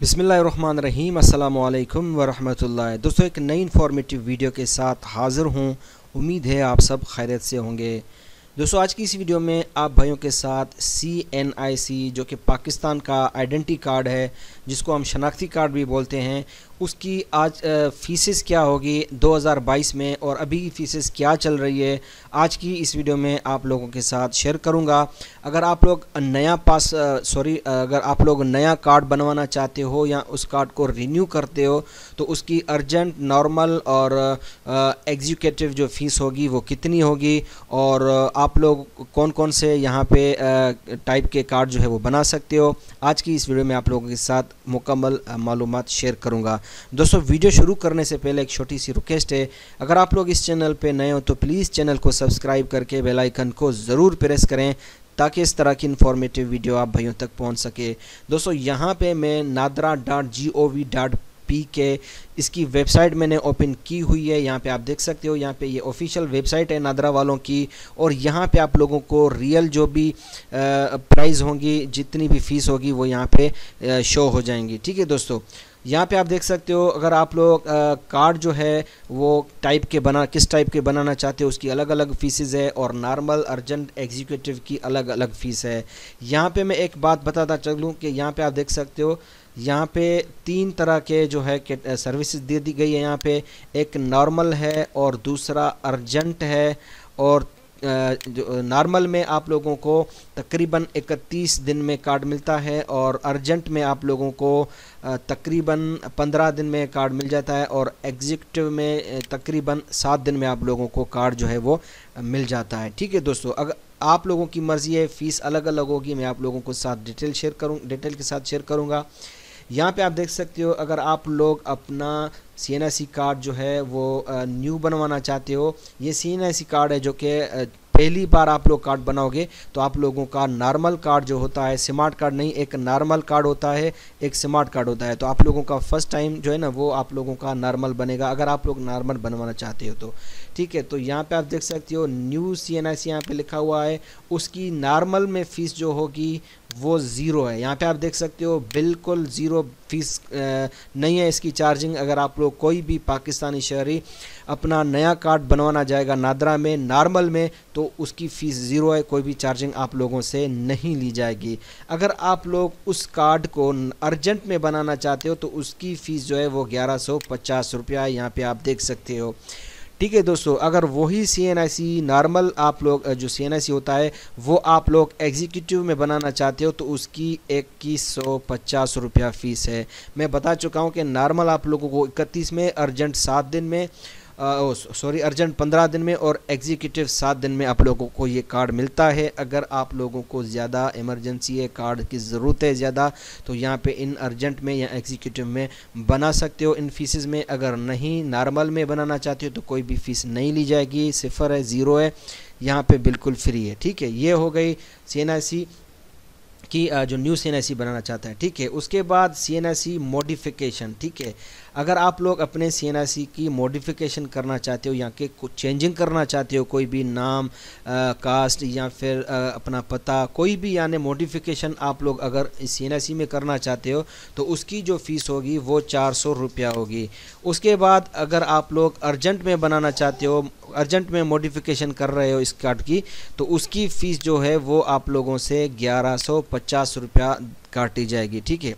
बिसमीम् अल्लाम दोस्तों एक नई इन्फॉर्मेटिव वीडियो के साथ हाज़िर हूँ उम्मीद है आप सब खैरत से होंगे दोस्तों आज की इस वीडियो में आप भाइयों के साथ सी एन आई सी जो कि पाकिस्तान का आइडेंटी कार्ड है जिसको हम शनाख्ती कार्ड भी बोलते हैं उसकी आज फीसेस क्या होगी 2022 में और अभी की फीसेस क्या चल रही है आज की इस वीडियो में आप लोगों के साथ शेयर करूंगा अगर आप लोग नया पास सॉरी अगर आप लोग नया कार्ड बनवाना चाहते हो या उस कार्ड को रिन्यू करते हो तो उसकी अर्जेंट नॉर्मल और एग्जीक्यूटिव जो फ़ीस होगी वो कितनी होगी और आप लोग कौन कौन से यहाँ पर टाइप के कार्ड जो है वो बना सकते हो आज की इस वीडियो में आप लोगों के साथ मुकम्मल मालूम शेयर करूँगा दोस्तों वीडियो शुरू करने से पहले एक छोटी सी रिक्वेस्ट है अगर आप लोग इस चैनल पर नए हो तो प्लीज़ चैनल को सब्सक्राइब करके बेलाइकन को ज़रूर प्रेस करें ताकि इस तरह की इन्फॉर्मेटिव वीडियो आप भाइयों तक पहुंच सके दोस्तों यहाँ पे मैं NADRA dot G O V dot P K इसकी वेबसाइट मैंने ओपन की हुई है यहाँ पे आप देख सकते हो यहाँ पे ये ऑफिशियल वेबसाइट है नादरा वालों की और यहाँ पे आप लोगों को रियल जो भी प्राइस होंगी जितनी भी फ़ीस होगी वो यहाँ पे शो हो जाएंगी ठीक है दोस्तों यहाँ पे आप देख सकते हो अगर आप लोग कार्ड जो है वो टाइप के बना किस टाइप के बनाना चाहते हो उसकी अलग अलग फ़ीसेज है और नॉर्मल अर्जेंट एग्जीक्यूटिव की अलग अलग फ़ीस है यहाँ पे मैं एक बात बताता चलूँ कि यहाँ पे आप देख सकते हो यहाँ पे तीन तरह के जो है सर्विसेज दे दी गई है यहाँ पे एक नॉर्मल है और दूसरा अर्जेंट है और जो नॉर्मल में आप लोगों को तकरीबन 31 दिन में कार्ड मिलता है और अर्जेंट में आप लोगों को तकरीबन 15 दिन में कार्ड मिल जाता है और एग्जिक्टिव में तकरीबन सात दिन में आप लोगों को कार्ड जो है वो मिल जाता है ठीक है दोस्तों अगर आप लोगों की मर्ज़ी है फ़ीस अलग अलग होगी मैं आप लोगों को साथ डिटेल शेयर करूँ डिटेल के साथ शेयर करूँगा यहाँ पे आप देख सकते हो अगर आप लोग अपना सी एन कार्ड जो है वो न्यू बनवाना चाहते हो ये सी एन कार्ड है जो कि पहली बार आप लोग कार्ड बनाओगे तो आप लोगों का नॉर्मल कार्ड जो होता है स्मार्ट कार्ड नहीं एक नॉर्मल कार्ड होता है एक स्मार्ट कार्ड होता है तो आप लोगों का फर्स्ट टाइम जो है ना वो आप लोगों का नॉर्मल बनेगा अगर आप लोग नॉर्मल बनवाना चाहते हो तो ठीक है तो यहाँ पे आप देख सकते हो न्यू सी एन आई सी यहाँ पर लिखा हुआ है उसकी नॉर्मल में फ़ीस जो होगी वो ज़ीरो है यहाँ पे आप देख सकते हो बिल्कुल ज़ीरो फीस नहीं है इसकी चार्जिंग अगर आप लोग कोई भी पाकिस्तानी शहरी अपना नया कार्ड बनवाना जाएगा नादरा में नॉर्मल में तो उसकी फ़ीस ज़ीरो है कोई भी चार्जिंग आप लोगों से नहीं ली जाएगी अगर आप लोग उस कार्ड को अर्जेंट में बनाना चाहते हो तो उसकी फ़ीस जो है वो ग्यारह सौ पचास रुपया यहाँ पर आप देख सकते हो ठीक है दोस्तों अगर वही सी नॉर्मल आप लोग जो सी होता है वो आप लोग एग्जीक्यूटिव में बनाना चाहते हो तो उसकी इक्कीस सौ पचास रुपया फ़ीस है मैं बता चुका हूँ कि नॉर्मल आप लोगों को इकतीस में अर्जेंट सात दिन में सॉरी अर्जेंट पंद्रह दिन में और एग्जीक्यूटिव सात दिन में आप लोगों को ये कार्ड मिलता है अगर आप लोगों को ज़्यादा इमरजेंसी है कार्ड की ज़रूरत है ज़्यादा तो यहाँ पे इन अर्जेंट में या एग्जीक्यूटिव में बना सकते हो इन फीसेज में अगर नहीं नॉर्मल में बनाना चाहते हो तो कोई भी फ़ीस नहीं ली जाएगी सिफर है ज़ीरो है यहाँ पर बिल्कुल फ्री है ठीक है ये हो गई सी कि जो न्यू सी एन आई सी बनाना चाहता है ठीक है उसके बाद सी एन आई सी मॉडिफिकेशन ठीक है अगर आप लोग अपने सी एन आई सी की मॉडिफिकेशन करना चाहते हो या कि चेंजिंग करना चाहते हो कोई भी नाम आ, कास्ट या फिर आ, अपना पता कोई भी यानी मॉडिफिकेशन आप लोग अगर सी एन आई सी में करना चाहते हो तो उसकी जो फ़ीस होगी वो चार सौ रुपया होगी उसके बाद अगर आप लोग अर्जेंट में बनाना चाहते हो अर्जेंट में मॉडिफिकेशन कर रहे हो इस कार्ड की तो उसकी फ़ीस जो है वो आप लोगों से ग्यारह सौ पचास रुपया काटी जाएगी ठीक है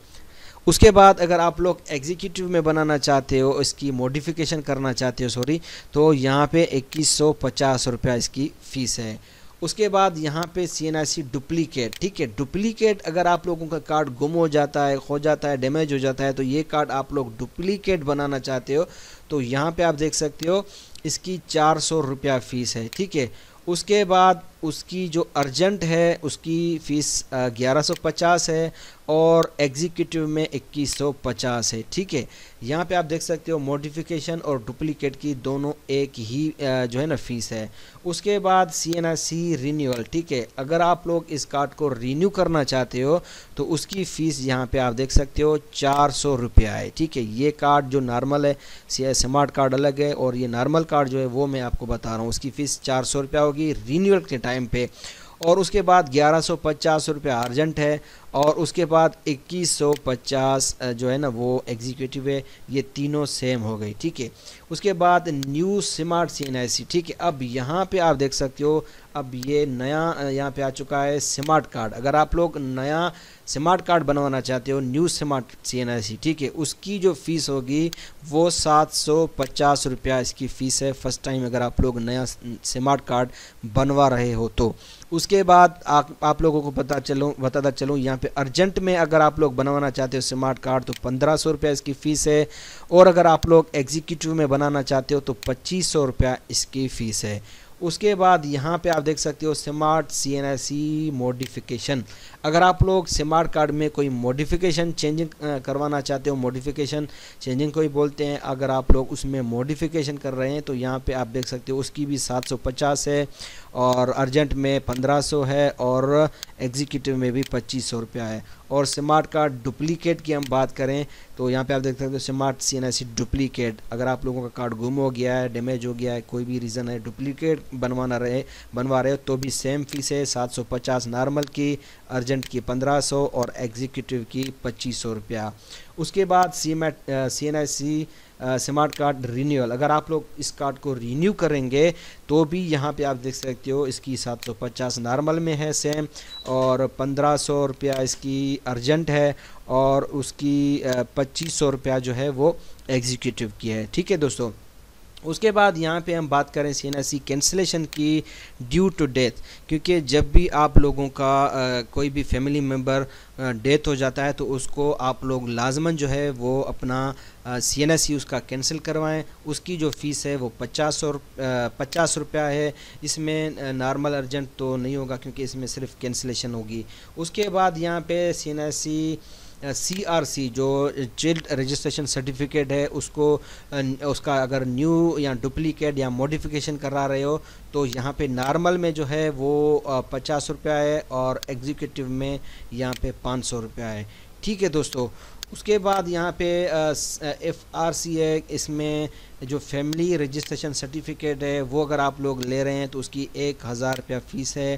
उसके बाद अगर आप लोग एग्जीक्यूटिव में बनाना चाहते हो इसकी मॉडिफिकेशन करना चाहते हो सॉरी तो यहाँ पे इक्कीस सौ पचास रुपया इसकी फ़ीस है उसके बाद यहाँ पे सी एन आई सी डुप्लीकेट ठीक है डुप्लीकेट अगर आप लोगों का कार्ड गुम हो जाता है खो जाता है डैमेज हो जाता है तो ये कार्ड आप लोग डुप्लीकेट बनाना चाहते हो तो यहाँ पे आप देख सकते हो इसकी चार सौ रुपया फ़ीस है ठीक है उसके बाद उसकी जो अर्जेंट है उसकी फ़ीस 1150 है और एग्जीक्यूटिव में 2150 है ठीक है यहाँ पे आप देख सकते हो मॉडिफिकेशन और डुप्लीकेट की दोनों एक ही जो है ना फ़ीस है उसके बाद सी एन आई सी रिन्यूअल ठीक है अगर आप लोग इस कार्ड को रीन्यू करना चाहते हो तो उसकी फ़ीस यहाँ पे आप देख सकते हो चार सौ रुपया है ठीक है ये कार्ड जो नॉर्मल है सी स्मार्ट कार्ड अलग है और ये नॉर्मल कार्ड जो है वो मैं आपको बता रहा हूँ उसकी फ़ीस चार सौ रुपया होगी रीन्यूअल के टाइम पे और उसके बाद ग्यारह सौ पचास रुपये अर्जेंट है और उसके बाद 2150 जो है ना वो एग्जीक्यूटिव है ये तीनों सेम हो गई ठीक है उसके बाद न्यू स्मार्ट सी ठीक है अब यहाँ पे आप देख सकते हो अब ये नया यहाँ पे आ चुका है स्मार्ट कार्ड अगर आप लोग नया स्मार्ट कार्ड बनवाना चाहते हो न्यू स्मार्ट सी ठीक है उसकी जो फ़ीस होगी वो सात सौ पचास रुपया इसकी फ़ीस है फ़र्स्ट टाइम अगर आप लोग नया स्मार्ट कार्ड बनवा रहे हो तो उसके बाद आ, आप लोगों को पता चलूँ बताता चलूँ यहाँ पे अर्जेंट में अगर आप लोग बनवाना चाहते हो स्मार्ट कार्ड तो पंद्रह सौ रुपया इसकी फ़ीस है और अगर आप लोग एग्जीक्यूटिव में बनाना चाहते हो तो पच्चीस सौ रुपया इसकी फ़ीस है उसके बाद यहाँ पे आप देख सकते हो smart C N I C modification अगर आप लोग स्मार्ट कार्ड में कोई मॉडिफिकेशन चेंजिंग करवाना चाहते हो मॉडिफिकेशन चेंजिंग को ही बोलते हैं अगर आप लोग उसमें मॉडिफिकेशन कर रहे हैं तो यहाँ पे आप देख सकते हो उसकी भी 750 है और अर्जेंट में 1500 है और एग्जीक्यूटिव में भी पच्चीस सौ रुपया है और स्मार्ट कार्ड डुप्लीकेट की हम बात करें तो यहाँ पे आप देख सकते हो स्मार्ट सी एन डुप्लीकेट अगर आप लोगों का कार्ड गुम हो गया है डैमेज हो गया है कोई भी रीज़न है डुप्लीकेट बनवाना रहे बनवा रहे हो तो भी सेम फीस है सात सौ पचास नॉर्मल की अर्जेंट की पंद्रह सौ और एग्जीक्यूटिव की पच्चीस सौ रुपया उसके बाद C M C N C smart card renewal अगर आप लोग इस कार्ड को रीन्यू करेंगे तो भी यहाँ पे आप देख सकते हो इसकी सात सौ पचास नॉर्मल में है सेम और पंद्रह सौ रुपया इसकी अर्जेंट है और उसकी पच्चीस सौ रुपया जो है वो एग्जीक्यूटिव की है ठीक है दोस्तों उसके बाद यहाँ पे हम बात करें C N S C cancellation की ड्यू टू डेथ क्योंकि जब भी आप लोगों का आ, कोई भी फैमिली मेम्बर डेथ हो जाता है तो उसको आप लोग लाजमन जो है वो अपना सी एन एस सी उसका कैंसिल करवाएं उसकी जो फ़ीस है वो पचास और पचास रुपया है इसमें नॉर्मल अर्जेंट तो नहीं होगा क्योंकि इसमें सिर्फ कैंसिलेशन होगी उसके बाद यहाँ पे सी एन एस सी सी जो चिल्ड रजिस्ट्रेशन सर्टिफिकेट है उसको उसका अगर न्यू या डुप्लीकेट या मॉडिफिकेशन करा रहे हो तो यहाँ पे नॉर्मल में जो है वो पचास रुपया है और एग्जीक्यूटिव में यहाँ पे पाँच सौ रुपया है ठीक है दोस्तों उसके बाद यहाँ पे एफ आर सी है इसमें जो फैमिली रजिस्ट्रेशन सर्टिफिकेट है वो अगर आप लोग ले रहे हैं तो उसकी एक हज़ार रुपया फ़ीस है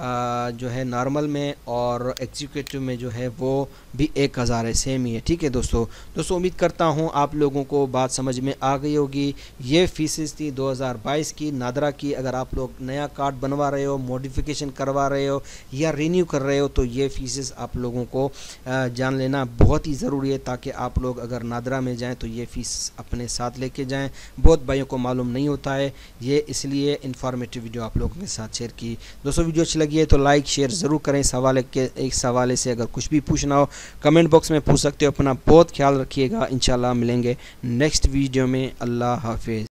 आ, जो है नॉर्मल में और एग्जीक्यूटिव में जो है वो भी एक हज़ार है सेम ही है ठीक है दोस्तों दोस्तों उम्मीद करता हूँ आप लोगों को बात समझ में आ गई होगी ये फीसिस थी 2022 की नादरा की अगर आप लोग नया कार्ड बनवा रहे हो मॉडिफिकेशन करवा रहे हो या रीन्यू कर रहे हो तो ये फीसिस आप लोगों को जान लेना बहुत ही ज़रूरी है ताकि आप लोग अगर नादरा में जाएँ तो ये फ़ीस अपने साथ लेके जाएँ हैं बहुत भाइयों को मालूम नहीं होता है ये इसलिए इंफॉर्मेटिव वीडियो आप लोगों के साथ शेयर की दोस्तों वीडियो अच्छी लगी है तो लाइक शेयर ज़रूर करें सवाल के एक सवाल से अगर कुछ भी पूछना हो कमेंट बॉक्स में पूछ सकते हो अपना बहुत ख्याल रखिएगा इन मिलेंगे नेक्स्ट वीडियो में अल्लाह हाफिज़